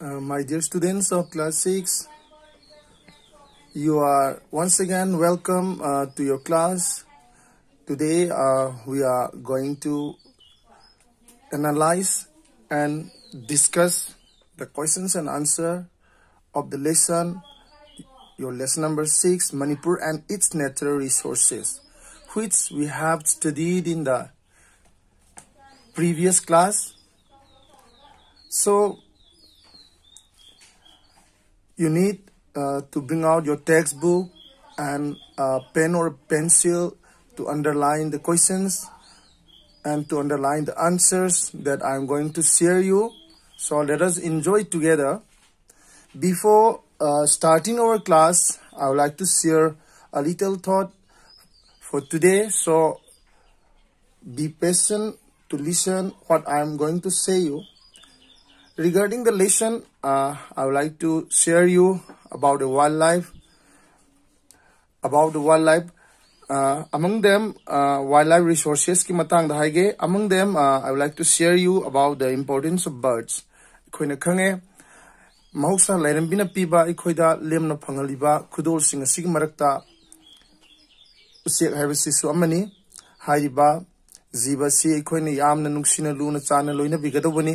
Uh, my dear students of class 6 you are once again welcome uh, to your class today uh, we are going to analyze and discuss the questions and answer of the lesson your lesson number 6 Manipur and its natural resources which we have studied in the previous class so you need uh, to bring out your textbook and a pen or pencil to underline the questions and to underline the answers that I'm going to share you. So let us enjoy together. Before uh, starting our class, I would like to share a little thought for today. So be patient to listen what I'm going to say you regarding the lesson uh, i would like to share you about the wildlife about the wildlife uh, among them uh, wildlife resources ki matang da haige among them uh, i would like to share you about the importance of birds khoina khange mahausa bina piba ikhoida lemna phangaliba khudol sing asig marakta usek haibasi su amani haiba jiba si ikhoina yamna nungsina luna chana loina bigadobani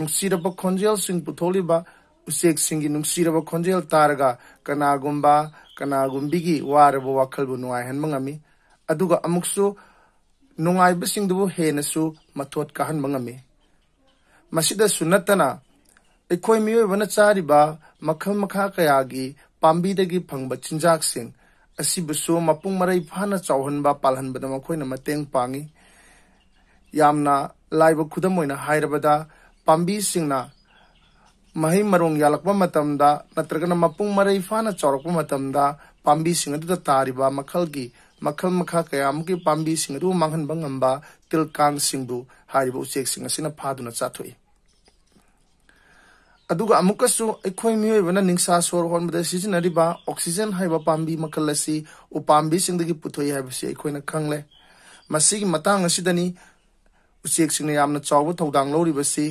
नुसीदब खोंजेल Singh पुथोलिबा उसेक Singh नुसीदब खोंजेल तारगा कनागुंबा कनागुंबिगी वारब वाखलबु नुआहन मंगमी अदुगा अमुक्सु नुआइब की हेनसु मथोत कहन मंगमी मसिदा सुनतना ꯑꯩꯈꯣꯏ ꯃꯤꯑꯣꯏꯕꯅ ꯆꯥꯔꯤꯕ ꯃꯈꯜ ꯃꯈꯥ पाबीसी मही मरों नग मई फा चौर पाबीसी ताब मखल की मखल मखा क्या तिल मांगब ग तिलकानू है उचेसी फादुनाखोई मोयबा सोर हमजनरीब ओक्सीजन है पाबी मखल उपाबीसी पुथोई खाले मतदा उचेसी चौब थी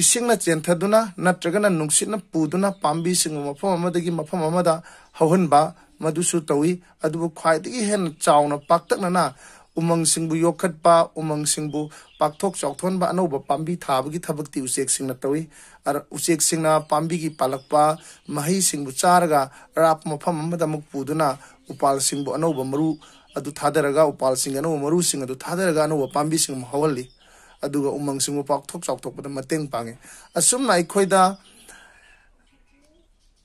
इसना चेंथना नत्रगना नुसीना पुदना पाबी मफम मफम हौहनब मदुसु तौई हेन चाउन पाकना उमंग सिंगबु उमंग पाथो पाक्थोक चौथोनबा अनौबा पाबी थाबगी उचे उचेक सिंगना तौई अर उचेक सिंगना पाबीगी पालकपा महई चारगा अराप मफम पुदना उपाल सिंगबु मरु थादरगा उपाल सिंग मरु थादरगा अनौबा पाबी ꯑꯗꯨꯒ ꯎꯃꯪꯁꯤꯡꯕꯨ ꯄꯥꯛꯊꯣꯛ ꯆꯥꯎꯊꯣꯛꯄꯗ ꯃꯇꯦꯡ ꯄꯥꯡꯉꯤ ꯑꯁꯨꯝꯅ ꯑꯩꯈꯣꯏꯗ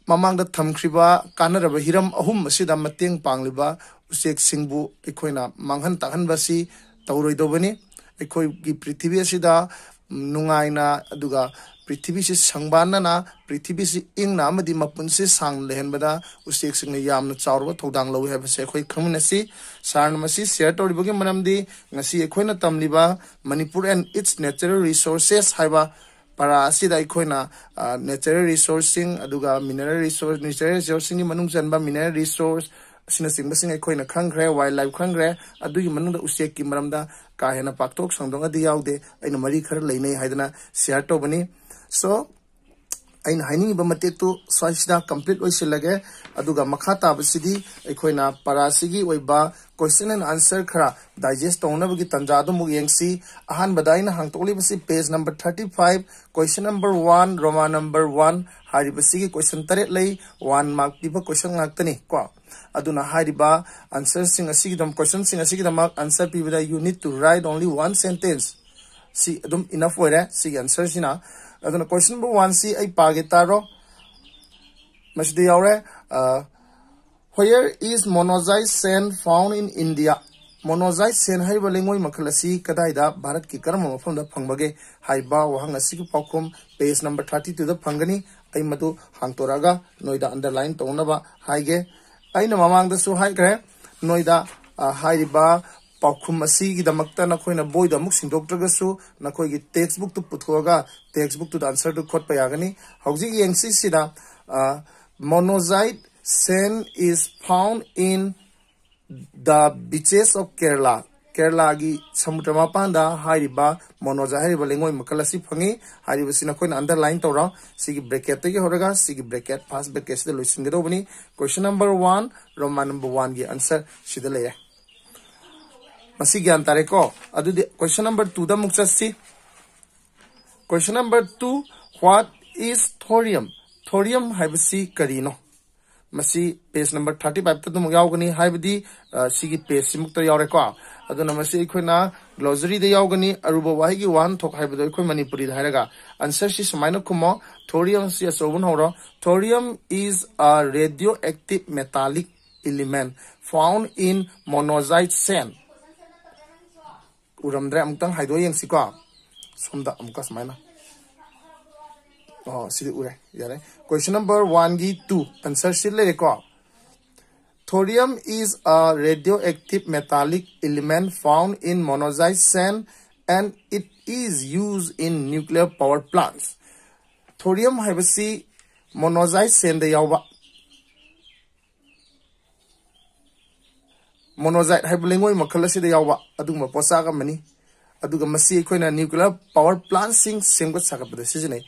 ꯃꯃꯥꯡꯗ ꯊꯝꯈ꯭ꯔꯤꯕ ꯀꯥꯟꯅꯔꯕ ꯍꯤꯔꯝ ꯑꯍꯨꯝ ꯑꯁꯤꯗ ꯃꯇꯦꯡ ꯄꯥꯡꯂꯤꯕ ꯎꯆꯦꯛꯁꯤꯡꯕу ꯑꯩꯈꯣꯏꯅ ꯃꯥꯡꯍꯟ ꯇꯥꯛꯍꯟꯕ ꯑꯁꯤ ꯇꯧꯔꯣꯏꯗꯧꯕꯅꯤ ꯑꯩꯈꯣꯏꯒꯤ ꯄ꯭ꯔꯤꯊꯤꯕꯤ ꯑꯁꯤꯗ ꯅꯨꯡꯉꯥꯏꯅ ꯑꯗꯨꯒ पृथ्वीसे संगबानना पृथ्वीसे इंगना अमदी मपुनसे सांग लेहनबदा उसेक सिंगने यामन चावरब थौदांग लौ हेबसे अखोय खमनसी सारण मसी शेयर तोरिबगे मनमदी ngasi अखोयना तमलिबा Manipur and it's natural resources हाइबा para asida ikhoina natural resourcing aduga mineral resource natural resourcing ni manung chanba mineral resource sina singba sing khoi na khangre wildlife khangre adu gi manung da usek ki maram da ka hena paktok sangdong adi yaude aina mari khar leine haidana share to bani so अं हाइनिब मेतु स्वाइसना complete होलगे मखा ताबी पारा question and answer खरा digest तौनबी तंजासी अहमद हाथोली page number thirty five question number one Roman number one हाबसी क्वेश्चन तरह ले वन मार्क क्वेश्चन हाथनीको आंसर क्वेश्चन आंसर पीबा you need to write only one sentence enough हो रहा आंसर सेना adana question number 1 si ai page taro masdi yaure where is monozoic sand found in india monazite sand हाइब लेंगोई मखल असी कदाइदा भारत की कर्म मफम द फंगबगे हाइबा वहंग असी की पाखुम पेज नंबर 32 द फंगनी ai madu hangtoraga noida underline tongnaba haige aina mamang da su haigre noida hairiba पाखुम असीगीदमक्ता नखोइना बोइद अमुक सिंदोक्त्रगसु पुथोगा टेक्स्टबुक आंसर तु खोट पयागनी हौजिग यंगसी monazite sand is found in the beaches of Kerala Kerala की समुद्र मापान मोनोजा हाइब मल फंगी हाइब सिना कोइन अंडरलाइन तोरा सिगी ब्रैकेट ते होरगा सिगी ब्रैकेट फास्ट ब्रैकेट से लोइसिंग दोबनी question number one Roman number one की आंसर सिदले ꯃꯁꯤ ꯒ꯭ꯌꯥꯟ ꯇꯥꯔꯦꯀꯣ ꯑꯗꯨꯗꯤ ꯀ꯭ꯋꯦꯁꯟ ꯅꯝꯕꯔ ꯇꯨꯗ ꯑꯃꯨꯛ ꯆꯠꯁꯤ question number two what is thorium thorium ꯍꯥꯏꯕꯁꯤ ꯀꯔꯤꯅꯣ ꯃꯁꯤ ꯄꯦꯖ ꯅꯝꯕꯔ ꯊꯥꯔꯇꯤ ꯐꯥꯏꯚꯇ ꯑꯗꯨꯝ ꯌꯥꯎꯒꯅꯤ ꯍꯥꯏꯕꯗꯤ ꯁꯤꯒꯤ ꯄꯦꯖꯁꯤꯃꯨꯛꯇ ꯌꯥꯎꯔꯦꯀꯣ ꯑꯗꯨꯅ ꯃꯁꯤ ꯑꯩꯈꯣꯏꯅ ꯒ꯭ꯂꯣꯖꯔꯤꯗ ꯌꯥꯎꯒꯅꯤ ꯑꯔꯨꯕ ꯋꯥꯍꯩꯒꯤ ꯋꯥꯍꯟꯊꯣꯛ ꯍꯥꯏꯕꯗꯣ ꯑꯩꯈꯣꯏ ꯃꯅꯤꯄꯨꯔꯤꯗ ꯍꯥꯏꯔꯒ ꯑꯟꯁꯔꯁꯤ ꯁꯨꯃꯥꯏꯅ ꯈꯨꯝꯃꯣ ꯊꯣꯔꯤꯌꯝꯁꯤ ꯑꯆꯧꯕꯅ ꯍꯧꯔꯣ thorium is a radioactive metallic element found in monazite sand उरमद्रे अमुक्तंग हाइदो यंगसिको सोमदा अमुका समायना ओ उरे यारे क्वेश्चन नंबर वन गी 2 आंसर सिले रेको thorium is a radioactive metallic element found in monazite sand and it is used in nuclear power plants. Thorium है a monoxide send monoxide hai lengoi makhala se da yawa adung ma posa ga mani aduga masi ko na nuclear power plant sing semgot saga pada se jene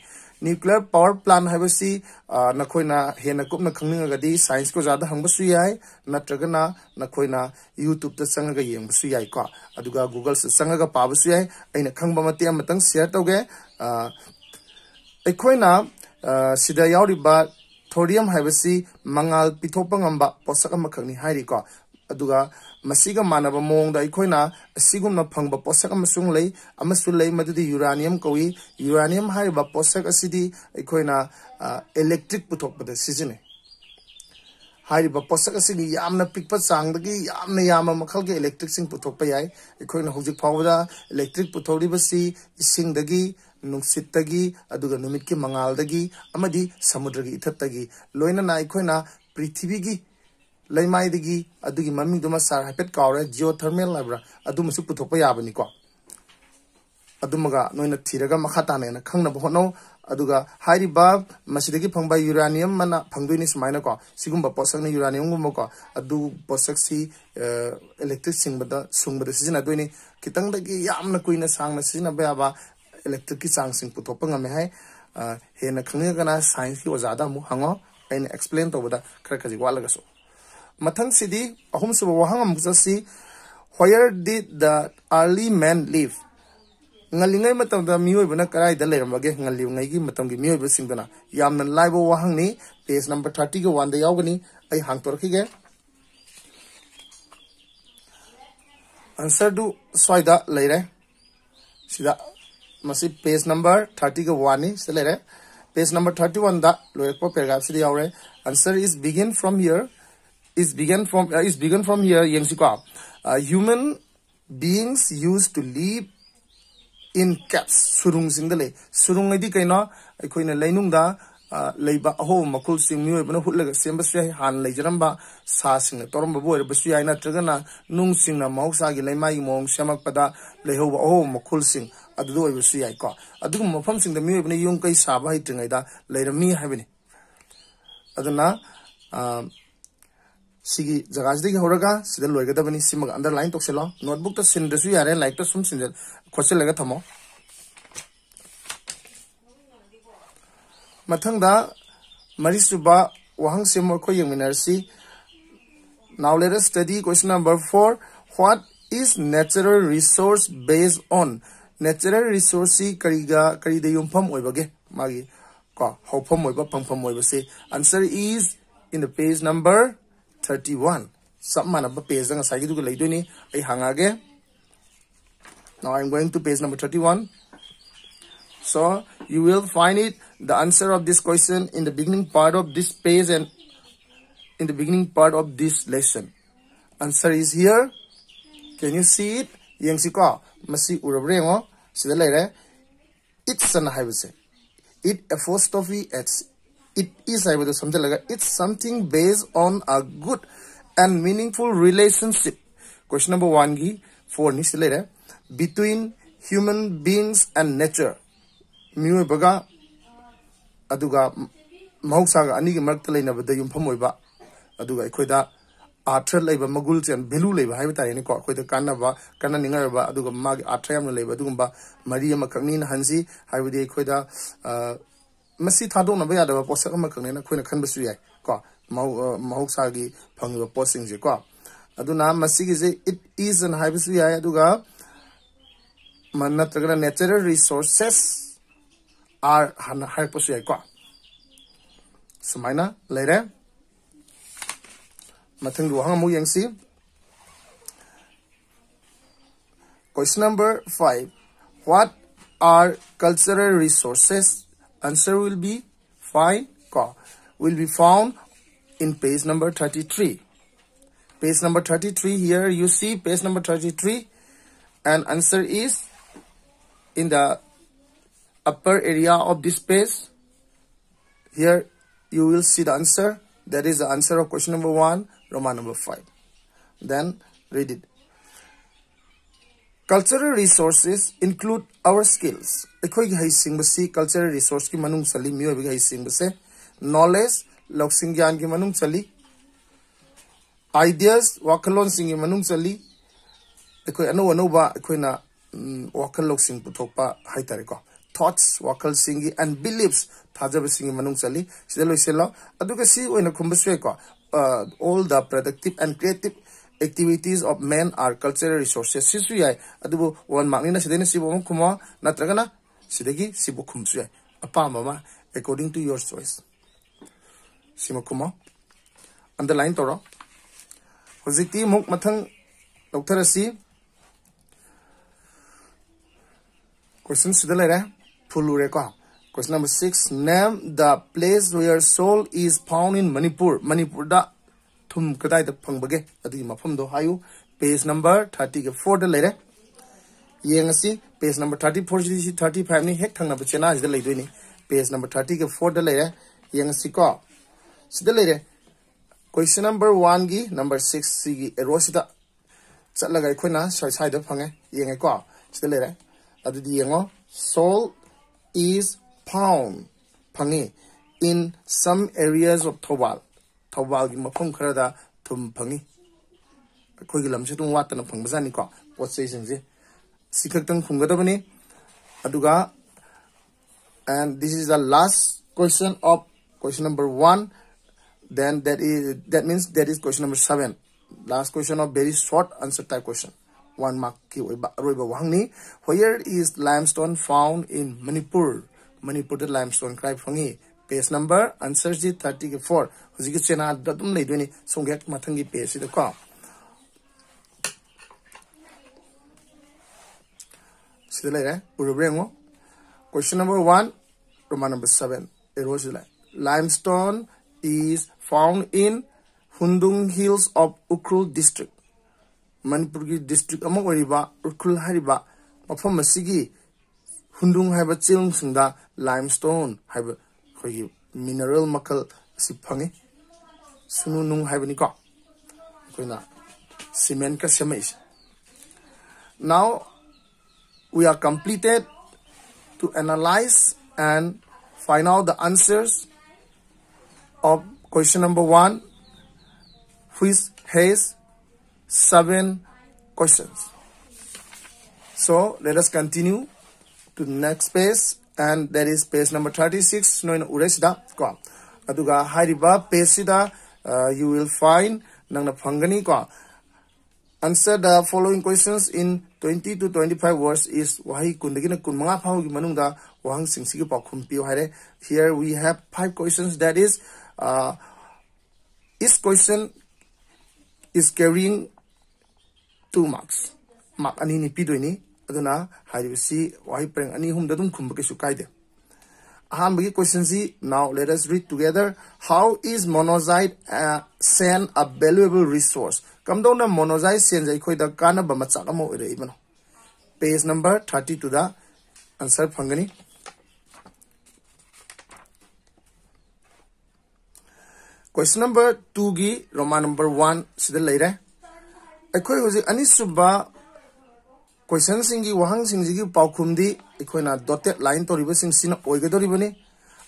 nuclear power plant hai basi ah, na khoi na he na kup na khangning ga di science ko jada hang basu yai na traga na na khoi na youtube ta sang ga yeng basu yai ko aduga google se sang ga pa basu yai aina khang ba mate amatang share to ge ah, ai khoi na ah, sida yauri ba thorium hai basi mangal pithopangamba posaka makhangni hai ri ko मसीग मानव मोद अखोना फंग पोसक ले, ले uranium कौी uranium है पोसक इलेक्ट्रिक पुथोपने पोसक पिप चांगल के इलेक्ट्रिक पुथोप जाए फाउद इलेक्ट्रिक पुथोरीबी इसीदगी मंगाल समुद्र की इथत्गी लोनना पृथ्वी की ꯂꯩꯃꯥꯏꯗꯒꯤ ꯑꯗꯨꯒꯤ ꯃꯃꯤꯡꯗꯨꯃ ꯁꯥꯔ ꯍꯥꯏꯐꯦꯠ ꯀꯥꯎꯔꯦ ꯖꯤꯑꯣꯊꯔꯃꯦꯜ ꯍꯥꯏꯕ꯭ꯔꯥ ꯑꯗꯨꯃꯁꯨ ꯄꯨꯊꯣꯛꯄ ꯌꯥꯕꯅꯤꯀꯣ ꯑꯗꯨꯃꯒ ꯅꯣꯏꯅ ꯊꯤꯔꯒ ꯃꯈꯥ ꯇꯥꯅ ꯍꯦꯟꯅ ꯈꯪꯅꯕ ꯍꯣꯠꯅꯧ ꯑꯗꯨꯒ ꯍꯥꯏꯔꯤꯕ ꯃꯁꯤꯗꯒꯤ ꯐꯪꯕ ꯌꯨꯔꯥꯅꯤꯌꯝ ꯃꯅ ꯐꯪꯗꯣꯏꯅꯤ ꯁꯨꯃꯥꯏꯅꯀꯣ ꯁꯤꯒꯨꯝꯕ ꯄꯣꯠꯁꯛꯅ ꯌꯨꯔꯥꯅꯤꯌꯝꯒꯨꯝꯕꯀꯣ ꯑꯗꯨ ꯄꯣꯠꯁꯛꯁꯤ ꯏꯂꯦꯛꯇ꯭ꯔꯤꯛ ꯁꯤꯡꯕꯗ ꯁꯨꯡꯕꯗ ꯁꯤꯖꯤꯟꯅꯗꯣꯏꯅꯤ ꯈꯤꯇꯪꯗꯒꯤ ꯌꯥꯝꯅ ꯀꯨꯏꯅ ꯁꯥꯡꯅ ꯁꯤꯖꯤꯟꯅꯕ ꯌꯥꯕ ꯏꯂꯦꯛꯇ꯭ꯔꯤꯛꯀꯤ ꯆꯥꯡꯁꯤꯡ ꯄꯨꯊꯣꯛꯄ ꯉꯝꯃꯦ ꯍꯥꯏ ꯍꯦꯟꯅ ꯈꯪꯅꯤꯡꯉꯒꯅ ꯁꯥꯏꯟꯁꯀꯤ ꯑꯣꯖꯥꯗ ꯑꯃꯨꯛ ꯍꯪꯉꯣ ꯑꯩꯅ ꯑꯦꯛꯁꯄ꯭ꯂꯦꯟ ꯇꯧꯕꯗ ꯈꯔ ꯈꯖꯤꯛ ꯋꯥꯠꯂꯒꯁꯨ ꯃꯊꯪꯁꯤꯗꯤ ꯑꯍꯨꯝꯁꯨꯕ ꯋꯥꯍꯪ ꯑꯃꯨꯛ ꯆꯠꯁꯤ ꯍ꯭ꯋꯥꯌꯔ ꯗꯤꯗ ꯗ ꯑꯥꯔꯂꯤ ꯃꯦꯟ ꯂꯤꯞ ꯉꯜꯂꯤꯉꯩ ꯃꯇꯝꯗ ꯃꯤꯑꯣꯏꯕꯅ ꯀꯗꯥꯏꯗ ꯂꯩꯔꯝꯃꯒꯦ ꯉꯜꯂꯤꯉꯩꯒꯤ ꯃꯇꯝꯒꯤ ꯃꯤꯑꯣꯏꯕꯁꯤꯡꯗꯨꯅ ꯌꯥꯝꯅ ꯂꯥꯏꯕ ꯋꯥꯍꯪꯅꯤ ꯄꯦꯖ ꯅꯝꯕꯔ ꯊꯥꯔꯇꯤꯒ ꯋꯥꯟꯗ ꯌꯥꯎꯒꯅꯤ ꯑꯩ ꯍꯥꯡꯇꯣꯔꯛꯈꯤꯒꯦ ꯑꯟꯁꯔꯗꯨ ꯁ꯭ꯋꯥꯏꯗ ꯂꯩꯔꯦ ꯁꯤꯗ ꯃꯁꯤ ꯄꯦꯖ ꯅꯝꯕꯔ ꯊꯥꯔꯇꯤꯒ ꯋꯥꯟꯅꯤ ꯁꯤꯗ ꯂꯩꯔꯦ ꯄꯦꯖ ꯅꯝꯕꯔ ꯊꯥꯔꯇꯤ ꯋꯥꯟꯗ ꯂꯣꯏꯔꯛꯄ ꯄꯦꯔꯥꯒ꯭ꯔꯥꯐꯁꯤꯗ ꯌꯥꯎꯔꯦ answer is begin from here is begun from uh, is begun from here EMC co-op. Uh, human beings used to live in caps surung sing dale surung ai di kai na ai khoi na lainung da uh, leiba ho makul sing mi oibna hut laga semba se han leijaram ba sa sing torom ba boir basu ai na traga na nung sing na mau sa gi leimai mong semak pada leho ba ho makul sing adu do oibasu ai ko adu mafam sing da mi oibna yung kai sa ba hi tingai da leira mi ha bini adana uh, ꯁꯤꯒꯤ ꯖꯒꯥꯁꯤꯗꯒꯤ ꯍꯧꯔꯒ ꯁꯤꯗ ꯂꯣꯏꯒꯗꯕꯅꯤ ꯁꯤꯃꯒ underline ꯇꯧꯁꯤꯜꯂꯣ ꯅꯣꯠꯕꯨꯛꯇ ꯁꯤꯟꯗ꯭ꯔꯁꯨ ꯌꯥꯔꯦ ꯂꯥꯏꯔꯤꯛꯇ ꯁꯨꯝ ꯁꯤꯟꯖꯤꯜ ꯈꯣꯠꯆꯤꯜꯂꯒ ꯊꯝꯃꯣ ꯃꯊꯪꯗ ꯃꯔꯤꯁꯨꯕ ꯋꯥꯍꯪꯁꯤ ꯃꯈꯣꯏ ꯌꯦꯡꯃꯤꯟꯅꯔꯁꯤ now let's study question number four what is natural resources based on natural ꯔꯤꯁꯣꯔꯁꯁꯤ ꯀꯔꯤꯒ ꯀꯔꯤꯗ ꯌꯨꯝꯐꯝ ꯑꯣꯏꯕꯒꯦ ꯃꯥꯒꯤ ꯀꯣ ꯍꯧꯐꯝ ꯑꯣꯏꯕ ꯐꯪꯐꯝ ꯑꯣꯏꯕꯁꯤ ꯑꯟꯁꯔ ꯏꯁ ꯏꯟ ꯗ ꯄꯦꯖ ꯅꯝꯕꯔ 31 ꯆꯞ ꯃꯥꯟꯅꯕ ꯄꯦꯖꯇ ꯉꯁꯥꯏꯒꯤꯗꯨꯒ I hang again. now i'm going to page number 31 so you will find it the answer of this question in the beginning part of this page and in the beginning part of this lesson answer is here can you see it ko. masi urabre Si dalay lere it's an hyphase it apostrophe s it is आएगा समझे लगा it's something based on a good and meaningful relationship question number one की four नि सिले रे between human beings and nature मियो बगा अदुगा मौसागा अनि के मर्क तले नबद युमफम होइबा अदुगा इखोइदा आथ्र लेब मगुल चेन भेलु लेब हाइब ताय ने को अखोइदा कानबा कान निंगा बा अदुगा माग आथ्र याम लेब अदुगुम बा मरियम कगनी हंसी हाइबदे इखोइदा nó bây giờ masi thadong na ba yada po sa kama kang na kuya na kan basu yai ko mahok uh, sa gi pang ba po sing je ko adu na masi gi je it is an high basu yai adu ga manna là natural resources are han high basu yai ko sumaina mà thằng du hang mu yang si question number five, what are cultural resources Answer will be fine ka will be found in page number 33. Page number 33 here you see page number 33 and answer is in the upper area of this page. Here you will see the answer. That is the answer of question number 1, Roman number 5. Then read it. Cultural resources include our skills ꯑꯩꯈꯣꯏꯒꯤ ꯍꯩꯁꯤꯡꯕꯁꯤ cultural ꯔꯤꯁꯣꯔꯁꯀꯤ ꯃꯅꯨꯡ ꯆꯜꯂꯤ ꯃꯤꯑꯣꯏꯕꯒꯤ ꯍꯩꯁꯤꯡꯕꯁꯦ knowledge ꯂꯧꯁꯤꯡ ꯒ꯭ꯌꯥꯟꯒꯤ ꯃꯅꯨꯡ ꯆꯜꯂꯤ ideas ꯋꯥꯈꯜꯂꯣꯟꯁꯤꯡꯒꯤ ꯃꯅꯨꯡ ꯆꯜꯂꯤ ꯑꯩꯈꯣꯏ ꯑꯅꯧ ꯑꯅꯧꯕ ꯑꯩꯈꯣꯏꯅ ꯋꯥꯈꯜ ꯂꯧꯁꯤꯡ ꯄꯨꯊꯣꯛꯄ ꯍꯥꯏꯇꯥꯔꯦꯀꯣ ꯊꯣꯠꯁ ꯋꯥꯈꯜꯁꯤꯡꯒꯤ ꯑꯦꯟ ꯕꯤꯂꯤꯞꯁ ꯊꯥꯖꯕꯁꯤꯡꯒꯤ ꯃꯅꯨꯡ ꯆꯜꯂꯤ ꯁꯤꯗ ꯂꯣꯏꯁꯤꯜꯂꯣ ꯑꯗꯨꯒ ꯁꯤ ꯑꯣꯏꯅ ꯈꯨꯝꯕꯁꯨ ꯌꯥꯏꯀꯣ all the productive and creative activities of men are cultural resources sisu yai adubu wan makni na sidene sibu mo khumwa natraga na sidegi sibu khumsu yai apa mama according to your choice sima khumwa underline toro hojikti muk mathang doctor asi question sida lera full ure ko question number 6 name the place where soul is found in manipur manipur da मफम कदाई फंगे मफमद हाउ page number thirty के four दर यी page number thirty four से thirty five ने हेक् थना चेना पेज नंबर थर्टी के फोर दर यो सिर क्वेश्चन नंबर वन की नंबर सिक्स एरो चल सैद फे येको अदो सोल इज फाउंड फंगी in some areas of Thoubal ꯊꯧꯕꯥꯜꯒꯤ ꯃꯐꯝ ꯈꯔꯗ ꯊꯨꯝ ꯐꯪꯉꯤ ꯑꯩꯈꯣꯏꯒꯤ ꯂꯝꯁꯦ ꯑꯗꯨꯝ ꯋꯥꯠꯇꯅ ꯐꯪꯕꯖꯥꯠꯅꯤꯀꯣ ꯄꯣꯠ ꯆꯩꯁꯤꯡꯁꯦ ꯁꯤ ꯈꯛꯇꯪ ꯈꯨꯝꯒꯗꯕꯅꯤ ꯑꯗꯨꯒ and this is the last question of question number one then that is that means that is question number seven last question of very short answer type question one mark ki roiba wangni where is limestone found in manipur manipur the limestone cry phangi page number answer जी thirty के four हजी चेनाल अम लेनी सोंगे मथंग की page से कौ उंगो question number one Roman number seven arrow limestone is found in Hundung hills of Ukhrul district Manipur की डिस्ट्रिक्ट उख्रुल मफम हुंदुंग चिल्ल लाइम स्टोन है ꯑꯩꯈꯣꯏꯒꯤ ꯃꯤꯅꯔꯦꯜ ꯃꯈꯜ ꯑꯁꯤ ꯐꯪꯉꯤ ꯁꯨꯅꯨ ꯅꯨꯡ ꯍꯥꯏꯕꯅꯤꯀꯣ ꯑꯩꯈꯣꯏꯅ ꯁꯤꯃꯦꯟꯀ ꯁꯦꯝꯃꯛꯏꯁꯦ now we are complete to analyze and find out the answers of question number one, which has seven questions. So let us continue to the next page and that is page number 36 No, noin uresida ko aduga hariba page sida you will find nangna phangani ko answer the following questions in 20 to 25 words is wahi kundagina kunmanga phau gi manungda wang singsi gi pakhum piu haire here we have five questions that is uh, each question is carrying two marks mark ani ni pidoi ꯑꯗꯨꯅ ꯍꯥꯏꯔꯤꯕꯁꯤ ꯋꯥꯍꯩ ꯄꯔꯦꯡ ꯑꯅꯤ ꯑꯍꯨꯝꯗ ꯑꯗꯨꯝ ꯈꯨꯝꯕ ꯀꯩꯁꯨ ꯀꯥꯏꯗꯦ ahambagi question si now let us read together how is monoxide uh, sand a valuable resource kam dona monoxide sand jai khoi da kana ba macha ka mo rei bano page number 32 da answer phangani question number 2 gi roman number 1 sida leire akhoi hoji ani suba ꯀ꯭ꯋꯦꯁꯟꯁꯤꯡꯒꯤ ꯋꯥꯍꯪꯁꯤꯡꯁꯤꯒꯤ ꯄꯥꯎꯈꯨꯝꯗꯤ ꯑꯩꯈꯣꯏꯅ dotted line ꯇꯧꯔꯤꯕꯁꯤꯡꯁꯤꯅ ꯑꯣꯏꯒꯗꯧꯔꯤꯕꯅꯤ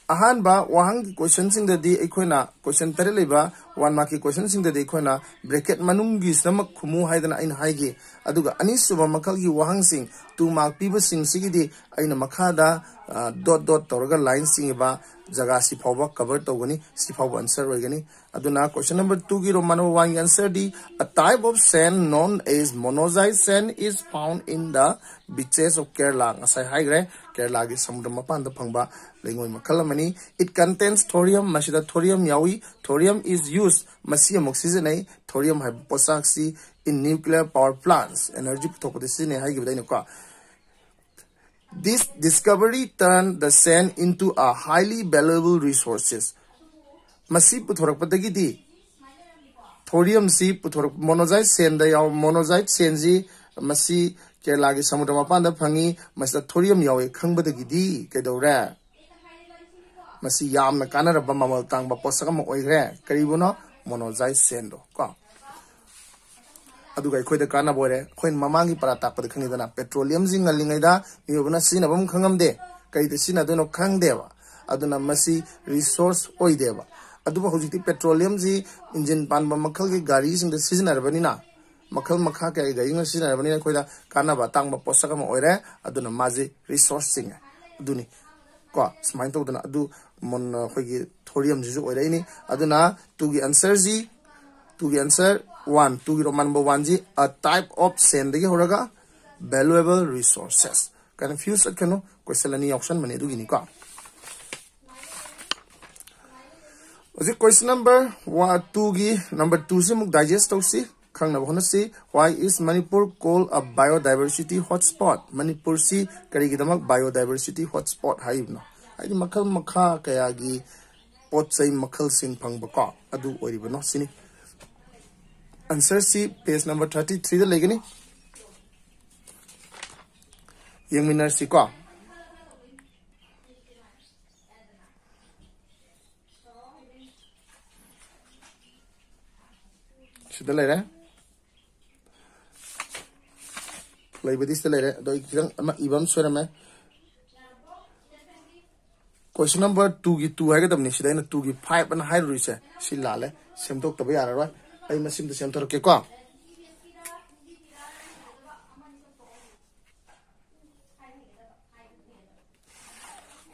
ꯑꯍꯥꯟꯕ ꯋꯥꯍꯪꯒꯤ ꯀ꯭ꯋꯦꯁꯟꯁꯤꯡꯗꯗꯤ ꯑꯩꯈꯣꯏꯅ question ꯇꯔꯦꯠ ꯂꯩꯕ one ꯃꯥꯔꯛꯀꯤ ꯀ꯭ꯋꯦꯁꯟꯁꯤꯡꯗꯗꯤ ꯑꯩꯈꯣꯏꯅ bracket ꯃꯅꯨꯡꯒꯤꯁꯤꯅꯃꯛ ꯈꯨꯝꯃꯨ ꯍꯥꯏꯗꯅ ꯑꯩꯅ ꯍꯥꯏꯒꯤ ꯑꯗꯨꯒ ꯑꯅꯤꯁꯨꯕ ꯃꯈꯜꯒꯤ ꯋꯥꯍꯪꯁꯤꯡ ꯇꯨ ꯃꯥꯔꯛ ꯄꯤꯕꯁꯤꯡꯁꯤꯒꯤꯗꯤ ꯑꯩꯅ ꯃꯈꯥꯗ दोट दोट ꯇꯧꯔꯒ लाइन ꯆꯤꯡꯉꯤꯕ जगह से फाव कवर तौनी से आंसर होगी क्वेश्चन नंबर टू की Roman number one answer the a type of sand known is monazite sand is found in the beaches of Kerala Kerala की समुद्र मपान फंग इट कंटेन्स थोरियम थोरियम यावी थोरियम इज यूज मसीमुक सिजनई थोरियम है पोशाक in nuclear power plants energy पुथोपदे सिजनई है This discovery turned the sand into a highly valuable resources. ꯃꯁꯤ ꯄꯨꯊꯣꯔꯛꯄꯗꯒꯤꯗꯤ ꯊꯣꯔꯤꯌꯝꯁꯤ ꯄꯨꯊꯣꯔꯛ ꯃꯣꯅꯣꯖꯥꯏꯠ ꯁꯦꯟꯗ ꯌꯥꯎ ꯃꯣꯅꯣꯖꯥꯏꯠ ꯁꯦꯟꯁꯤ ꯃꯁꯤ ꯀꯦꯔꯂꯥꯒꯤ ꯁꯃꯨꯗ꯭ꯔ ꯃꯄꯥꯟꯗ ꯐꯪꯉꯤ ꯃꯁꯤꯗ ꯊꯣꯔꯤꯌꯝ ꯌꯥꯎꯋꯤ ꯈꯪꯕꯗꯒꯤꯗꯤ ꯀꯩꯗꯧꯔꯦ ꯃꯁꯤ ꯌꯥꯝꯅ ꯀꯥꯟꯅꯔꯕ ꯃꯃꯜ ꯇꯥꯡꯕ ꯄꯣꯠꯁꯛ ꯑꯃ ꯑꯣꯏꯈ꯭ꯔꯦ ꯀꯔꯤꯕꯨꯅꯣ ꯃꯣꯅꯣꯖꯥꯏꯠ ꯁꯦꯟꯗꯣ ꯀꯣ ꯑꯗꯨꯒ ꯑꯩꯈꯣꯏꯗ ꯀꯥꯟꯅꯕ ꯑꯣꯏꯔꯦ ꯑꯩꯈꯣꯏꯅ ꯃꯃꯥꯡꯒꯤ ꯄꯔꯥ ꯇꯥꯛꯄꯗ ꯈꯪꯉꯤꯗꯅ ꯄꯦꯇ꯭ꯔꯣꯂꯤꯌꯝꯁꯤ ꯉꯜꯂꯤꯉꯩꯗ ꯃꯤꯑꯣꯏꯕꯅ ꯁꯤꯖꯤꯟꯅꯐꯝ ꯈꯪꯉꯝꯗꯦ ꯀꯩꯗ ꯁꯤꯖꯤꯟꯅꯗꯣꯏꯅꯣ ꯈꯪꯗꯦꯕ ꯑꯗꯨꯅ ꯃꯁꯤ ꯔꯤꯁꯣꯔꯁ ꯑꯣꯏꯗꯦꯕ ꯑꯗꯨꯕꯨ ꯍꯧꯖꯤꯛꯇꯤ ꯄꯦꯇ꯭ꯔꯣꯂꯤꯌꯝꯁꯤ ꯏꯟꯖꯤꯟ ꯄꯥꯟꯕ ꯃꯈꯜꯒꯤ ꯒꯥꯔꯤꯁꯤꯡꯗ ꯁꯤꯖꯤꯟꯅꯔꯕꯅꯤꯅ ꯃꯈꯜ ꯃꯈꯥ ꯀꯌꯥꯒꯤ ꯒꯥꯔꯤꯅ ꯁꯤꯖꯤꯟꯅꯔꯕꯅꯤꯅ ꯑꯩꯈꯣꯏꯗ ꯀꯥꯟꯅꯕ ꯑꯇꯥꯡꯕ ꯄꯣꯠꯁꯛ ꯑꯃ ꯑꯣꯏꯔꯦ ꯑꯗꯨꯅ ꯃꯥꯁꯤ ꯔꯤꯁꯣꯔꯁ ꯆꯤꯡꯉꯦ ꯑꯗꯨꯅꯤ ꯀꯣ ꯁꯨꯃꯥꯏꯅ ꯇꯧꯗꯅ ꯑꯗꯨ ꯑꯩꯈꯣꯏꯒꯤ ꯊꯣꯔꯤꯌꯝꯁꯤꯁꯨ ꯑꯣꯏꯔꯛꯏꯅꯤ ꯑꯗꯨꯅ ꯇꯨꯒꯤ ꯑꯟꯁꯔꯁꯤ ꯇꯨꯒꯤ answer one two zero number one z a type of sending or a valuable resources confused can you question any option money do you need question number what to give number two sim digest to see why is Manipur called a biodiversity hotspot? Manipur si karigidamak biodiversity hotspot hai no. Makal makha kayagi potsay makal sing pangbaka. Adu oribano sini. Answer तो तो सी page number thirty three लेगे यंगमीनरसीको सिदा लेबदी इबम question number two की two है टू ना की फाइव बन हाइ रुइसे तब यार Hay una situación que qua.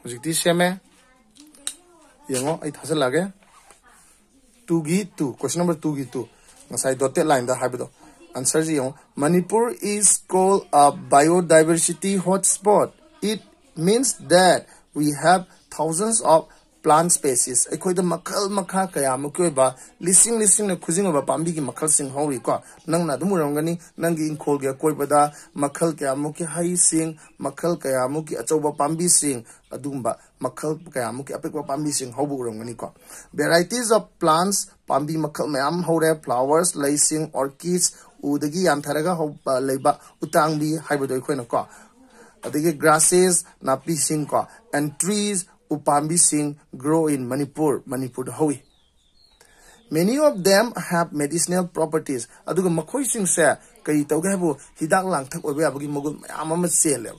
ꯍꯧꯖꯤꯛꯇꯤ ꯁꯦꯝꯃꯦ ꯌꯦꯡꯉꯣ ꯑꯩ ꯊꯥꯖꯤꯜꯂꯛꯑꯒꯦ ꯇꯨꯒꯤ ꯇꯨ ꯀ꯭ꯋꯦꯁꯟ ꯅꯝꯕꯔ ꯇꯨꯒꯤ ꯇꯨ ꯉꯁꯥꯏ ꯗꯣꯇꯦꯠ ꯂꯥꯏꯟꯗ ꯍꯥꯏꯕꯗꯣ ꯑꯟꯁꯔꯁꯤ ꯌꯦꯡꯉꯣ Manipur is call a biodiversity hotspot it means that we have thousands of plant species ꯑꯩꯈꯣꯏꯗ ꯃꯈꯜ ꯃꯈꯥ ꯀꯌꯥꯃꯨꯛꯀꯤ ꯑꯣꯏꯕ ꯂꯤꯁꯤꯡ ꯂꯤꯁꯤꯡꯅ ꯈꯨꯖꯤꯡꯉꯕ ꯄꯥꯝꯕꯤꯒꯤ ꯃꯈꯜꯁꯤꯡ ꯍꯧꯔꯤꯀꯣ ꯅꯪꯅ ꯑꯗꯨꯝ ꯎꯔꯝꯒꯅꯤ ꯅꯪꯒꯤ ꯏꯪꯈꯣꯜꯒꯤ ꯑꯀꯣꯏꯕꯗ ꯃꯈꯜ ꯀꯌꯥꯃꯨꯛꯀꯤ ꯍꯩꯁꯤꯡ ꯃꯈꯜ ꯀꯌꯥꯃꯨꯛꯀꯤ ꯑꯆꯧꯕ ꯄꯥꯝꯕꯤꯁꯤꯡ ꯑꯗꯨꯒꯨꯝꯕ ꯃꯈꯜ ꯀꯌꯥꯃꯨꯛꯀꯤ ꯑꯄꯤꯛꯄ ꯄꯥꯝꯕꯤꯁꯤꯡ ꯍꯧꯕ ꯎꯔꯝꯒꯅꯤꯀꯣ ꯚꯦꯔꯥꯏꯇꯤꯁ ꯑꯣꯐ ꯄ꯭ꯂꯥꯟꯁ ꯄꯥꯝꯕꯤ ꯃꯈꯜ ꯃꯌꯥꯝ ꯍꯧꯔꯦ ꯐ꯭ꯂꯥꯋꯔꯁ ꯂꯩꯁꯤꯡ ꯑꯣꯔꯀꯤꯗꯁ ꯎꯗꯒꯤ ꯌꯥꯟꯊꯔꯒ ꯂꯩꯕ ꯎꯇꯥꯡꯕꯤ ꯍꯥꯏꯕꯗꯣ ꯑꯩꯈꯣꯏꯅꯀꯣ ꯑꯗꯒꯤ ꯒ꯭ꯔꯥꯁꯦꯁ ꯅꯥꯄꯤꯁꯤꯡ ꯀꯣ and trees upambising grow in Manipur, Manipur Hawi. Many of them have medicinal properties. Aduga makhoi sing se kai tawga habu hidak lang thak obe abagi magul mayam ama sele.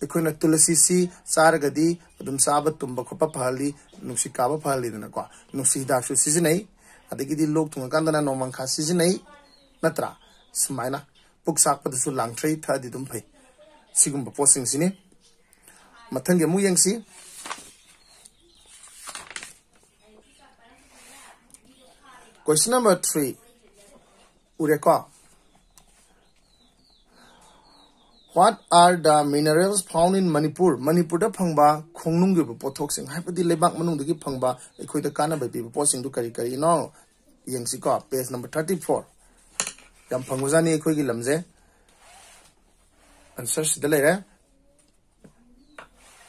Ikona tulasi si sar gadi adum sabat tumba khopa phali nuksi kaba phali dena ko. Nuksi hidak su sizinai adagi di lok thunga kandana nomang kha sizinai natra smaina puksak padasu langtrai thadi dum phai. Sigum posing sini ꯃꯊꯪꯒꯤ si question number number three ꯎꯔꯦꯀꯣ What are the minerals found in Manipur? Manipur da phangba khongnung gi pothok sing haipadi lebak manung gi phangba ekhoi da kana ba bi posing du kari kari no si ko page number 34 yam phanguzani ekhoi gi lamje answer sidale re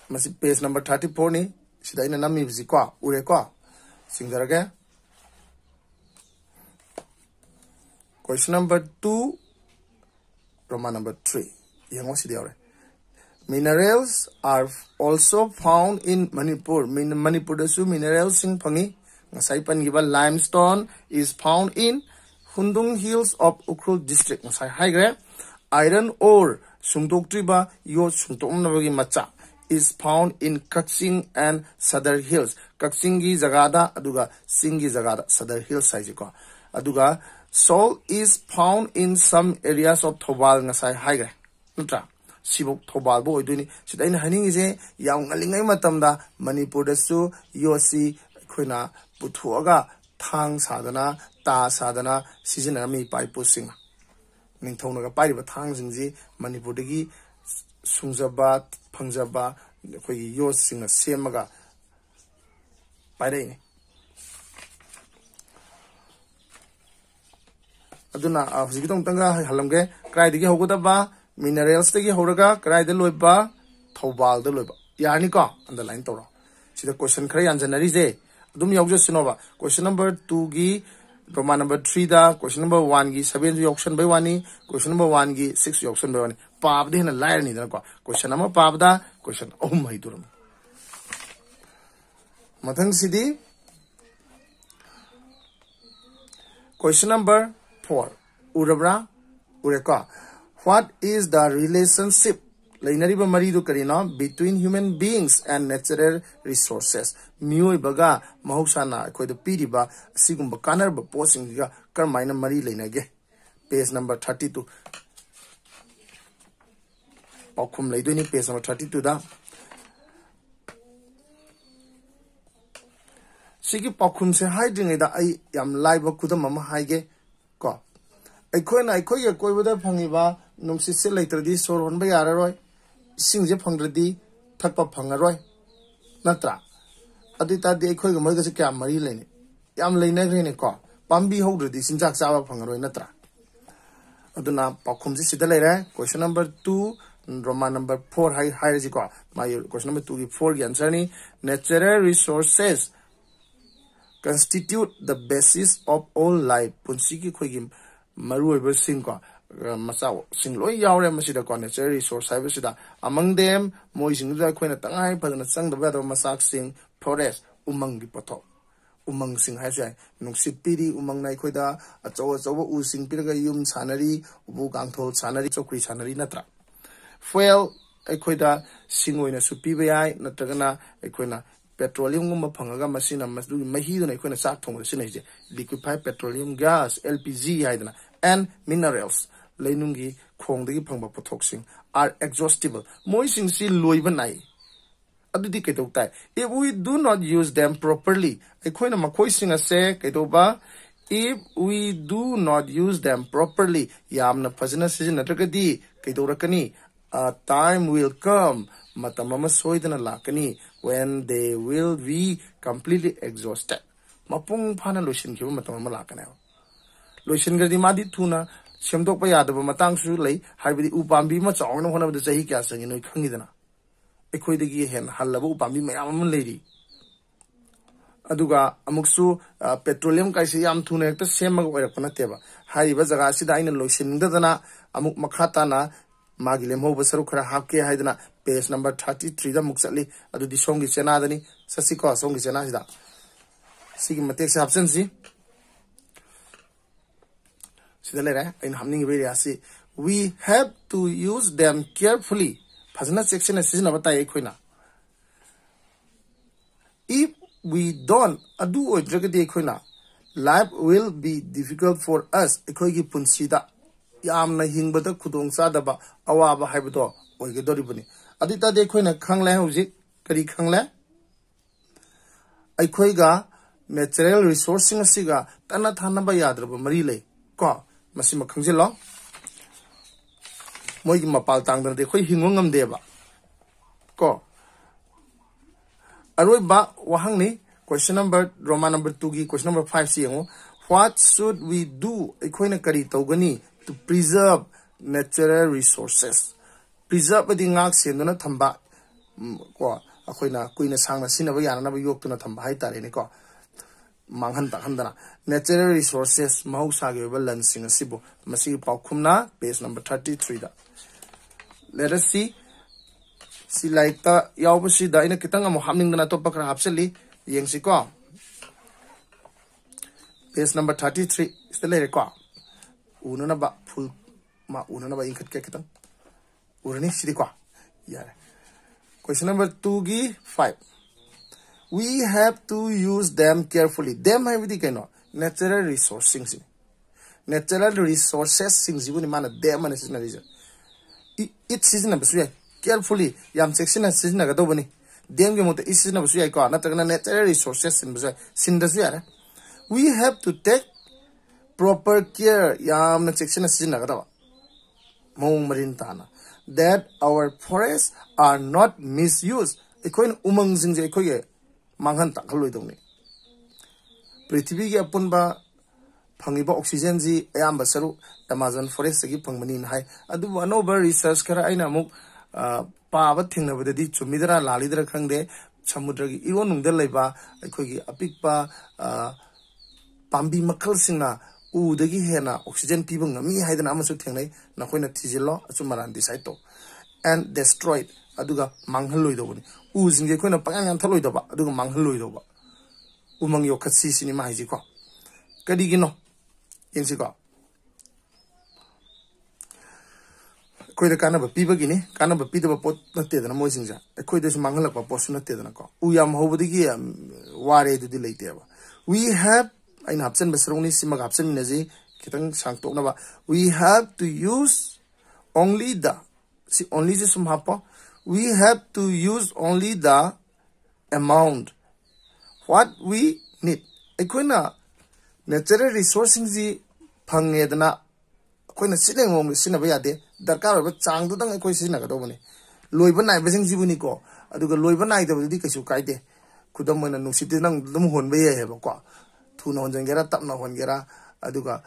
masi page number 34 ni sida ina nami bizi kwa ure kwa sing dara ge question number 2 roma number 3 yang wasi dia ore minerals are also found in manipur min manipur su minerals sing pangi ngasai pan giba limestone is found in hundung hills of ukhrul district ngasai hai gre iron ore sungtok triba yo sungtok nabagi macha is found in Kaching and Sadar Hills. Kaching gi jagada aduga Sing gi jagada Sadar Hills sai ji ko. Aduga salt is found in some areas of Thobal ngasai hai gre. Nutra sibuk thobal bo oiduni sidai na haning ise yaw ngalingai matam da Manipur da su yosi khoina puthu aga thang sadana ta sadana season ami pai pusing. Ning thong na ga pai ba thang jing ji Manipur de gi ꯁꯨꯡꯖꯕ ꯐꯪꯖꯕ ꯑꯩꯈꯣꯏꯒꯤ ꯌꯣꯠꯁꯤꯡꯅ ꯁꯦꯝꯃꯒ ꯄꯥꯏꯔꯛꯏꯅꯤ ꯑꯗꯨꯅ ꯍꯧꯖꯤꯛꯀꯤꯗꯃꯛꯇꯪꯒ ꯍꯜꯂꯝꯒꯦ ꯀꯗꯥꯏꯗꯒꯤ ꯍꯧꯒꯗꯕ ꯃꯤꯅꯔꯦꯜꯁꯇꯒꯤ ꯍꯧꯔꯒ ꯀꯗꯥꯏꯗ ꯂꯣꯏꯕ ꯊꯧꯕꯥꯜꯗ ꯂꯣꯏꯕ ꯌꯥꯔꯅꯤꯀꯣ ꯑꯟꯗꯔꯂꯥꯏꯟ ꯇꯧꯔꯣ ꯁꯤꯗ ꯀꯣꯏꯁꯟ ꯈꯔ ꯌꯥꯟꯖꯟꯅꯔꯤꯁꯦ ꯑꯗꯨꯝ ꯌꯥꯎꯖꯁꯅꯣꯕ ꯀꯣꯏꯁꯟ ꯅꯝꯕꯔ ꯇꯨꯒꯤ ꯔꯣꯃꯥꯟ ꯅꯝꯕꯔ ꯊ꯭ꯔꯤꯗ ꯀꯣꯏꯁꯟ ꯅꯝꯕꯔ ꯋꯥꯟꯒꯤ ꯁꯕꯦꯟꯁꯨ ꯌꯥꯎꯁꯟꯕꯩ ꯋꯥꯅꯤ ꯀꯣꯏꯁꯟ ꯅꯝꯕꯔ ꯋꯥꯟꯒꯤ ꯁꯤꯛꯁꯁꯨ ꯌꯥꯎꯁꯟꯕꯩ ꯋꯥꯅꯤ पाप दिन लाइल नहीं देना क्वेश्चन नंबर पाप दा क्वेश्चन ओम मई दुर मथंग सिदी क्वेश्चन नंबर फोर उरबरा उरेका व्हाट इज द रिलेशनशिप लेनरी मरी करी ना between human beings and natural resources मोय बगा महौसाना खोइद तो पीरीबा सिगुम कानरब पोसिंग का करमाइन मरी लेनगे पेज नंबर 32 ꯄꯥꯎꯈꯨꯝ ꯂꯩꯗꯣꯏꯅꯤ ꯄꯦꯖ ꯅꯝꯕꯔ ꯊꯥꯔꯇꯤ ꯇꯨꯗ ꯁꯤꯒꯤ ꯄꯥꯎꯈꯨꯝꯁꯦ ꯍꯥꯏꯗ꯭ꯔꯤꯉꯩꯗ ꯑꯩ ꯌꯥꯝ ꯂꯥꯏꯕ ꯈꯨꯗꯝ ꯑꯃ ꯍꯥꯏꯒꯦ ꯀꯣ ꯑꯩꯈꯣꯏꯅ ꯑꯩꯈꯣꯏꯒꯤ ꯑꯀꯣꯏꯕꯗ ꯐꯪꯉꯤꯕ ꯅꯨꯡꯁꯤꯠꯁꯦ ꯂꯩꯇ꯭ꯔꯗꯤ ꯁꯣꯔ ꯍꯣꯟꯕ ꯌꯥꯔꯔꯣꯏ ꯏꯁꯤꯡꯁꯦ ꯐꯪꯗ꯭ꯔꯗꯤ ꯊꯛꯄ ꯐꯪꯉꯔꯣꯏ ꯅꯠꯇ꯭ꯔꯥ ꯑꯗꯨ ꯑꯣꯏꯇꯥꯔꯗꯤ ꯑꯩꯈꯣꯏꯒ ꯃꯣꯏꯒꯁꯨ ꯀꯌꯥ ꯃꯔꯤ ꯂꯩꯅꯩ ꯌꯥꯝ ꯂꯩꯅꯈ꯭ꯔꯦꯅꯦꯀꯣ ꯄꯥꯝꯕꯤ ꯍꯧꯗ꯭ꯔꯗꯤ ꯆꯤꯟꯖꯥꯛ ꯆꯥꯕ ꯐꯪꯉꯔꯣꯏ ꯅꯠꯇ꯭ꯔꯥ ꯑꯗꯨꯅ ꯄꯥꯎꯈꯨꯝꯁꯦ ꯁꯤꯗ ꯂꯩꯔꯦ question number two Roman number 4 hai hai ji ko ma ye question number 2 ki 4 ki answer ni natural resources constitute the basis of all life punsi ki khoi gi maru oiba uh, sing ko masao sing loi yaure ma sida ko natural resource hai sida among them moi sing da khoi na tangai phadana sang da ba da masak sing forest umang gi pothok umang sing hai sai nung sit piri umang nai khoi da achaw achaw u sing piraga yum sanari ubu gangthol sanari chokri sanari natra fuel ekoida singo ina su PBI na tagana petroleum ngoma phangaga masina masdu mahido na ekoina sak thong sina je petroleum gas LPG aidna and minerals leinungi khongdegi phangba pothoksing are exhaustible moising si loiba nai adudi ke if we do not use them properly ekoina makoi singa se kedoba if we do not use them properly yamna phajna sijin natakadi kaidorakani a time will come matamama soidana lakani when they will be completely exhausted mapung phana lotion khiba matamama ama lakana lotion gardi madi thuna semdok pa yadaba matang su lei haibidi upambi ma chawna hona bada sahi kya sangi noi khangi dana ekhoi dagi hen halaba upambi mayam am leiri aduga amuksu petroleum kaise yam thuna ekta semaga oirakpa nateba haiba jaga sida aina lotion dadana amuk makhata मागी लेमोब सरुख खरा हापके हाइदना page number 33 दा मुक्सली अदुदि सोंगी सेना दनी को सोंगी सेना सिदा सिगी मते से ऑप्शन सी सिदा ले रहा है इन हमनिंग एरिया सी we have to use them carefully फजना सेक्शन है सिजना बताए खोइना if we don't adu oidragadi khoina life will be difficult for us ekhoi gi punsi da हिंगद खुदचादब अवाब हैदरीबी अदाद खल हजि कई खाला मेटेरियल रिशोर्स तन थानब याद्रब मरी ले को? खजिलो मोगी मपाल तादे हिंग गमदेब को अरब वहांगनी question number Roman number two की क्वेश्चन नंबर फाइव से you what should we do अखोन कई तौगनी to preserve natural resources preserve adi ngak sen dona thamba ko akhoina kuina sangna sinaba yana ba yok tuna thamba hai tare ne ko manghan ta handana natural resources mahau sa ge ba lan sing asibo masi paukhumna page number 33 da let us see si laita yaw si da ina kitanga mo hamning dana to pakra hapseli yeng si ko page number 33 is the letter ko full उननब full मा उननब इंखट के खतंग उरनी सिदी को यार question number 2 गी 5 we have to use them carefully them have the kind natural resource things natural resources things you man them and season is it season number three carefully yam section and season ga dobani them ge mot is season number three ko na tagana natural resources sin bza sin da we have to take proper care yamna chekchina sizinagadawa mong marin tana that our forests are not misused ekoi umang sing je ekoi manghan takhloi dongne पृथ्वी के अपन बा फंगीब oxygen जी अयाम बसरु Amazon forest की फंगमनी है अदु अनोब research कर आइना मुक पाब थिंगनबदि चुमिदरा लालिदरा खंगदे समुद्र की इवो नुंगदे लेबा अखोगी अपिकपा पांबी मखल सिंगना ꯎꯗꯒꯤ ꯍꯦꯟꯅ ꯑꯣꯛꯁꯤꯖꯦꯟ ꯄꯤꯕ ꯉꯝꯃꯤ ꯍꯥꯏꯗꯅ ꯑꯃꯁꯨ ꯊꯦꯡꯅꯩ ꯅꯈꯣꯏꯅ ꯊꯤꯖꯤꯜꯂꯣ ꯑꯆꯨꯝꯕꯅ ꯗꯤꯁꯥꯏꯠ ꯇꯧ ꯑꯦꯟ ꯗꯦꯁꯇ꯭ꯔꯣꯏꯗ ꯑꯗꯨꯒ ꯃꯥꯡꯍꯜꯂꯣꯏꯗꯧꯕꯅꯤ ꯎꯁꯤꯡꯁꯦ ꯑꯩꯈꯣꯏꯅ ꯄꯪꯌꯥꯟ ꯌꯥꯟꯊꯠꯂꯣꯏꯗꯕ ꯑꯗꯨꯒ ꯃꯥꯡꯍꯜꯂꯣꯏꯗꯧꯕ ꯎꯃꯪ ꯌꯣꯛꯈꯠꯁꯤ ꯁꯤꯅꯤ ꯃꯥ ꯍꯥꯏꯁꯤꯀꯣ ꯀꯔꯤꯒꯤꯅꯣ ꯌꯦꯡꯁꯤꯀꯣ ꯑꯩꯈꯣꯏꯗ ꯀꯥꯟꯅꯕ ꯄꯤꯕꯒꯤꯅꯤ ꯀꯥꯟꯅꯕ ꯄꯤꯗꯕ ꯄꯣꯠ ꯅꯠꯇꯦꯗꯅ ꯃꯣꯏꯁꯤꯡꯁꯦ ꯑꯩꯈꯣꯏꯗꯁꯨ ꯃꯥꯡꯍꯜꯂꯛꯄ ꯄꯣꯠꯁꯨ ꯅꯠꯇꯦꯗꯅꯀꯣ ꯎ ꯌꯥꯝ ꯍꯧꯕꯗꯒꯤ ꯋꯥꯔꯦ ꯑꯗꯨꯗꯤ ꯂꯩꯇꯦꯕ ꯋꯤ ꯍꯦꯞ aina hapchen basrong ni simag hapchen mina ji kitang sangtok na ba we have to use only the see only ji sum hapa we have to use only the amount what we need aikoina natural resource sing ji phangne dana aikoina sineng ngom sina ba yade darkar ba chang du dang aikoi sina ga do bane loiba nai ba sing ji bu ni ko aduga loiba nai da ba di kaisu kai de khudam na nungsi te nang dum hon ba ye ba ko ꯊꯨꯅ ꯍꯣꯟꯖꯟꯒꯦꯔꯥ ꯇꯞꯅ ꯍꯣꯟꯒꯦꯔꯥ ꯑꯗꯨꯒ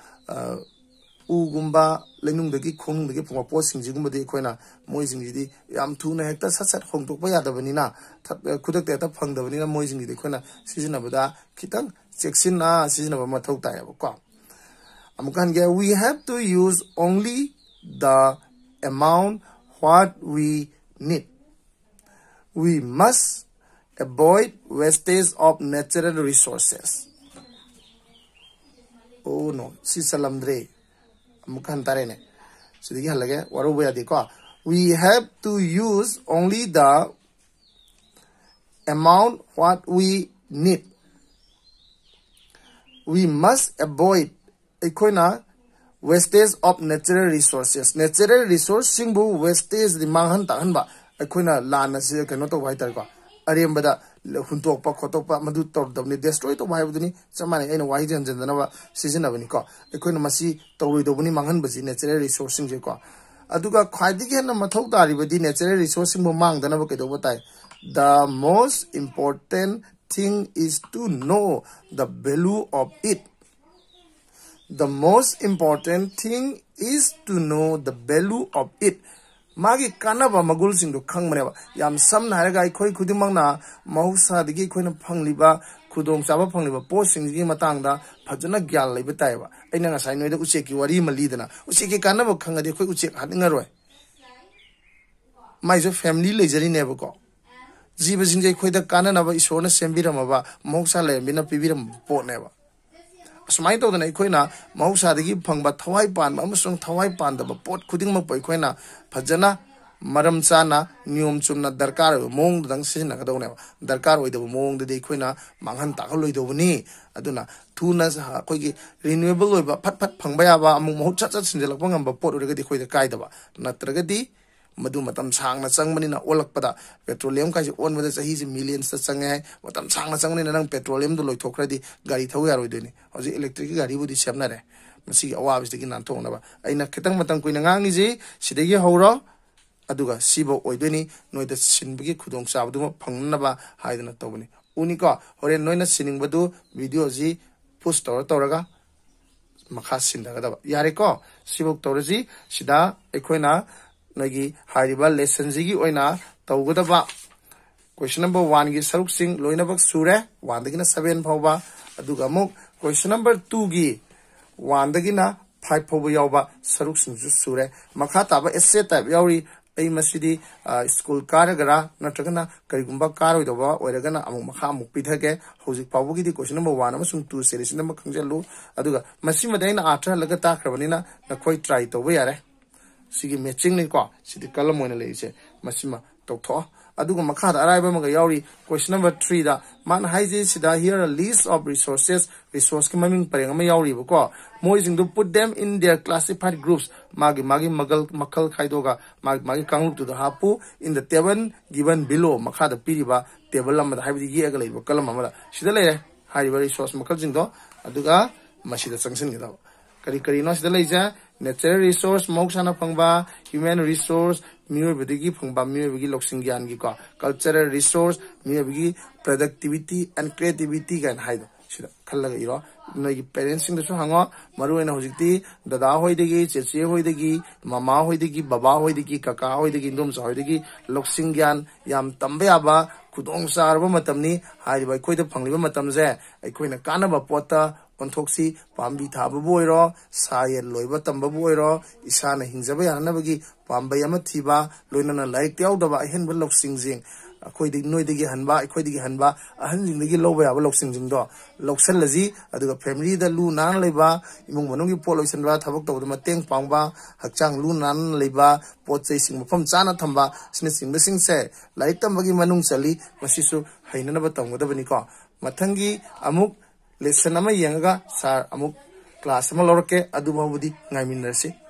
ꯎꯒꯨꯝꯕ ꯂꯩꯅꯨꯡꯗꯒꯤ ꯈꯣꯡꯅꯨꯡꯗꯒꯤ ꯐꯪꯕ ꯄꯣꯠꯁꯤꯡꯁꯤꯒꯨꯝꯕꯗꯤ ꯑꯩꯈꯣꯏꯅ ꯃꯣꯏꯁꯤꯡꯁꯤꯗꯤ ꯌꯥꯝ ꯊꯨꯅ ꯍꯦꯛꯇ ꯁꯠ ꯁꯠ ꯍꯣꯡꯗꯣꯛꯄ ꯌꯥꯗꯕꯅꯤꯅ ꯈꯨꯗꯛꯇ ꯍꯦꯛꯇ ꯐꯪꯗꯕꯅꯤꯅ ꯃꯣꯏꯁꯤꯡꯁꯤꯗꯤ ꯑꯩꯈꯣꯏꯅ ꯁꯤꯖꯤꯟꯅꯕꯗ ꯈꯤꯇꯪ ꯆꯦꯛꯁꯤꯟꯅ ꯁꯤꯖꯤꯟꯅꯕ ꯃꯊꯧ ꯇꯥꯏꯌꯦꯕꯀꯣ ꯑꯃꯨꯛꯀ ꯍꯟꯒꯦ we help to use only the amount what we need we must avoid wastage of natural resources oh no si salamdre amukha hantare ne so digi halage waru boya di ko we have to use only the amount what we need we must avoid ꯑꯩꯈꯣꯏꯅ wastage of natural resources natural resource ꯁꯤꯡꯕꯨ wastage ꯃꯥꯡꯍꯟ ꯇꯥꯛꯍꯟꯕ ꯑꯩꯈꯣꯏꯅ ꯂꯥꯟꯅ ꯀꯩꯅꯣ ꯇꯧꯕ ꯍꯥꯏꯇꯥꯔꯦꯀꯣ अरेंबदा हुंटोप खोटोप मधु तौरदबनी destroy तो हाइबदनी चमाने N वाहि जनजनदनवा सिजनबनी को एकोइन मसी तौरोइदबनी मांगनबसी natural resource सिंग को the most important thing is to know the value of it the most important thing is to know the value of it मागी कानबा मगुल सिंग खंगमनेबा याम सम नारगा इखोय खुदिमंगना महुसा दिगी खोयन फंगलिबा खुदोंग चाबा फंगलिबा पोस सिंग गी मतांगदा फजना ग्याल लेबे तायबा एना nga sai noida uche ki wari malidana uche ki kanaba khangadi khoi uche hadinga roi mai jo family lejari nebo ko jiba jing jai khoi da kanana ba isor na sembira ma ba moksa le bina pibira pot nebo ꯁꯨꯃꯥꯏꯅ ꯇꯧꯗꯅ ꯑꯩꯈꯣꯏꯅ ꯃꯍꯧꯁꯥꯗꯒꯤ ꯐꯪꯕ ꯊꯋꯥꯏ ꯄꯥꯟꯕ ꯑꯃꯁꯨꯡ ꯊꯋꯥꯏ ꯄꯥꯟꯗꯕ ꯄꯣꯠ ꯈꯨꯗꯤꯡꯃꯛꯄꯨ ꯑꯩꯈꯣꯏꯅ ꯐꯖꯅ ꯃꯔꯝ ꯆꯥꯅ ꯅꯤꯌꯣꯝ ꯆꯨꯝꯅ ꯗꯔꯀꯥꯔ ꯑꯣꯏꯕ ꯃꯑꯣꯡꯗꯨꯗꯪ ꯁꯤꯖꯤꯟꯅꯒꯗꯧꯅꯦꯕ ꯗꯔꯀꯥꯔ ꯑꯣꯏꯗꯕ ꯃꯑꯣꯡꯗꯗꯤ ꯑꯩꯈꯣꯏꯅ ꯃꯥꯡꯍꯟ ꯇꯥꯛꯍꯜꯂꯣꯏꯗꯧꯕꯅꯤ ꯑꯗꯨꯅ ꯊꯨꯅ ꯑꯩꯈꯣꯏꯒꯤ ꯔꯤꯅ꯭ꯌꯨꯑꯦꯕꯜ ꯑꯣꯏꯕ ꯐꯠ ꯐꯠ ꯐꯪꯕ ꯌꯥꯕ ꯑꯃꯨꯛ ꯃꯍꯨꯠ ꯁꯠ ꯁꯠ ꯁꯤꯟꯖꯜꯂꯛꯄ ꯉꯝꯕ ꯄꯣꯠ ꯑꯣꯏꯔꯒꯗꯤ ꯑꯩꯈꯣꯏꯗ ꯀꯥꯏꯗꯕ ꯅꯠꯇ꯭ꯔꯒꯗꯤ मधु मतम सांगना चंगमनिना ओलकपदा पेट्रोलियम काजे ओन मदे सही जे मिलियंस त चंगे है मतम सांगना चंगमनिना नंग पेट्रोलियम दो लोय थोखरदी गाड़ी थौ यारोय दोनी हजि इलेक्ट्रिक गाड़ी बुदि सेमना रे मसी अवाब से किना थोंगना बा आइना खितंग मतम कोइना गांगि जे सिदे ये हौरो ꯑꯗꯨꯒ ꯁꯤꯕ ꯑꯣꯏꯗꯣꯏꯅꯤ ꯅꯣꯏꯗ ꯁꯤꯟꯕꯒꯤ ꯈꯨꯗꯣꯡꯆꯥꯕꯗꯨꯃ ꯐꯪꯅꯅꯕ ꯍꯥꯏꯗꯅ ꯇꯧꯕꯅꯤ ꯎꯅꯤꯀꯣ ꯍꯣꯔꯦꯟ ꯅꯣꯏꯅ ꯁꯤꯅꯤꯡꯕꯗꯨ ꯚꯤꯗꯤꯑꯣꯁꯤ ꯄꯨꯁ ꯇꯧꯔ ꯇꯧꯔꯒ ꯃꯈꯥ ꯁꯤꯟꯊꯒꯗꯕ ꯌꯥꯔꯦꯀꯣ ꯁꯤꯐꯧ ꯇꯧꯔꯁꯤ ꯁꯤꯗ ꯑꯩꯈꯣꯏꯅ लेसन तौदब क्वेश्चन नंबर वन की सरुक लोनब सूर वन सवें फाउ क्वेश्चन नंबर टू की वन फाइव फाउब सरुक सूर मखा ताब एस ए टाइप यौरी अभी स्कूल कागरा नगर कईगम कारगना पीधगे फाउ की क्वेश्चन नंबर वन टू सेरी खजलू अगर मसीद आठ हल्ला ताक्रबनी नखो ट्राई तब तो यारे सिगे मेचिंग को कलम लेसे तौथो अखाद अराबरी क्वेश्चन नंबर थ्रीद मान हाई here list of resources resource की मम पेंगरीबको मोजिंग put them in their classified groups मगल मखल खाईद कंगलूप हापू in the table given below मखाद पीरब टेबल ये लेब कलम रिसोर्स मखल चंसनगद कई कई नोद लेजें नेचुरल रिसोर्स मौसाना फंगबा ह्यूमन रिसोर्स मियोबदगी फंगबा मियोबगी लोसिंग ज्ञान की को कल्चरल रिसोर्स मियोबगी प्रोडक्टिविटी एंड क्रिएटिविटी गन हाइद सिदा नई पेरेंट्स हंगो मरु एन होजिति दादा चेचे होइदगी ममा होइदगी बाबा होइदगी कका होइदगी इंदोम सा होइदगी ज्ञान याम तंबे आबा खुदोंग सारबा मतमनी हाइबा कोइदा फंगलिबा मतमजे ꯑꯣꯟꯊꯣꯛꯁꯤ ꯄꯥꯝꯕꯤ ꯊꯥꯕꯕꯨ ꯑꯣꯏꯔꯣ ꯁꯥ ꯌꯦꯟ ꯂꯣꯏꯕ ꯇꯝꯕꯕꯨ ꯑꯣꯏꯔꯣ ꯏꯁꯥꯅ ꯍꯤꯡꯖꯕ ꯌꯥꯅꯕꯒꯤ ꯄꯥꯝꯕꯩ ꯑꯃ ꯊꯤꯕ ꯂꯣꯏꯅꯅ ꯂꯥꯏꯔꯤꯛꯇ ꯌꯥꯎꯗꯕ ꯑꯍꯦꯟꯕ ꯂꯧꯁꯤꯡꯁꯤꯡ ꯑꯩꯈꯣꯏꯗꯤ ꯅꯣꯏꯗꯒꯤ ꯍꯟꯕ ꯑꯩꯈꯣꯏꯗꯒꯤ ꯍꯟꯕ ꯑꯍꯟꯁꯤꯡꯗꯒꯤ ꯂꯧꯕ ꯌꯥꯕ ꯂꯧꯁꯤꯡꯁꯤꯡꯗꯣ ꯂꯧꯁꯤꯜꯂꯁꯤ ꯑꯗꯨꯒ ꯐꯦꯃꯤꯂꯤꯗ ꯂꯨ ꯅꯥꯟꯅ ꯂꯩꯕ ꯏꯃꯨꯡ ꯃꯅꯨꯡꯒꯤ ꯄꯣꯠ ꯂꯣꯏꯁꯤꯟꯕ ꯊꯕꯛ ꯇꯧꯕꯗ ꯃꯇꯦꯡ ꯄꯥꯡꯕ ꯍꯛꯆꯥꯡ ꯂꯨ ꯅꯥꯟꯅ ꯂꯩꯕ ꯄꯣꯠ ꯆꯩꯁꯤꯡ ꯃꯐꯝ ꯆꯥꯅ ꯊꯝꯕ ꯑꯁꯤꯅꯆꯤꯡꯕꯁꯤꯡꯁꯦ ꯂꯥꯏꯔꯤꯛ ꯇꯝꯕꯒꯤ ꯃꯅꯨꯡ ꯆꯜꯂꯤ ꯃꯁꯤꯁꯨ ꯍꯩꯅꯅꯕ ꯇꯝꯒꯗꯕꯅꯤꯀꯣ ꯃꯊꯪꯒꯤ ꯑꯃꯨꯛ lesson ama yengaga sir amuk class ama lorke adu mabudi ngaiminarse